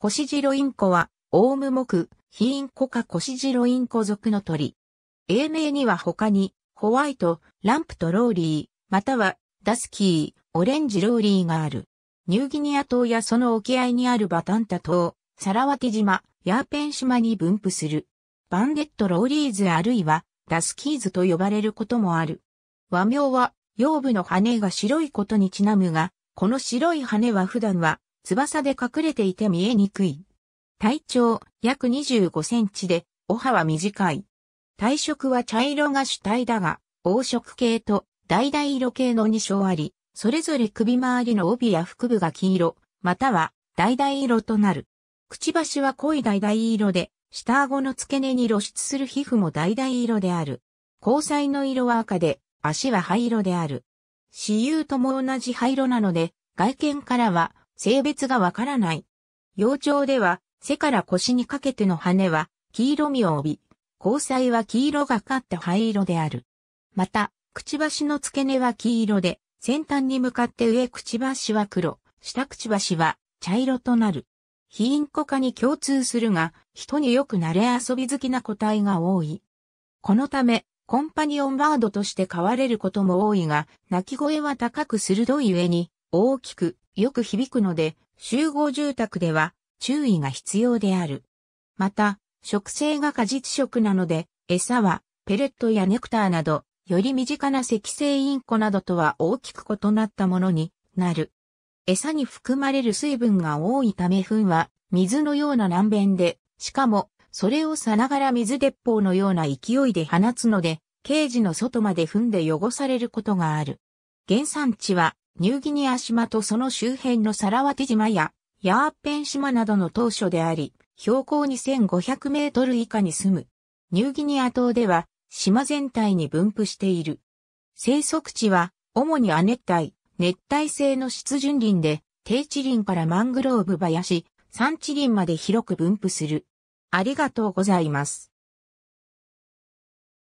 コシジロインコは、オウム目、ヒインコかコシジロインコ属の鳥。英名には他に、ホワイト、ランプトローリー、または、ダスキー、オレンジローリーがある。ニューギニア島やその沖合にあるバタンタ島、サラワテ島、ヤーペン島に分布する。バンデットローリーズあるいは、ダスキーズと呼ばれることもある。和名は、腰部の羽が白いことにちなむが、この白い羽は普段は翼で隠れていて見えにくい。体長約25センチで、お歯は短い。体色は茶色が主体だが、黄色系と橙色系の2章あり、それぞれ首周りの帯や腹部が黄色、または橙色となる。くちばしは濃い橙色で、下顎の付け根に露出する皮膚も橙色である。交際の色は赤で、足は灰色である。死友とも同じ灰色なので、外見からは性別がわからない。幼鳥では、背から腰にかけての羽は黄色みを帯び、交際は黄色がかった灰色である。また、くちばしの付け根は黄色で、先端に向かって上くちばしは黒、下くちばしは茶色となる。ヒインコ化に共通するが、人によく慣れ遊び好きな個体が多い。このため、コンパニオンバードとして飼われることも多いが、鳴き声は高く鋭い上に、大きく、よく響くので、集合住宅では注意が必要である。また、食性が果実食なので、餌はペレットやネクターなど、より身近な積成インコなどとは大きく異なったものになる。餌に含まれる水分が多いため糞は水のような軟便で、しかもそれをさながら水鉄砲のような勢いで放つので、ケージの外まで踏んで汚されることがある。原産地はニューギニア島とその周辺のサラワティ島やヤーッペン島などの島所であり、標高2500メートル以下に住む。ニューギニア島では島全体に分布している。生息地は主に亜熱帯、熱帯性の湿潤林で低地林からマングローブ林、山地林まで広く分布する。ありがとうございます。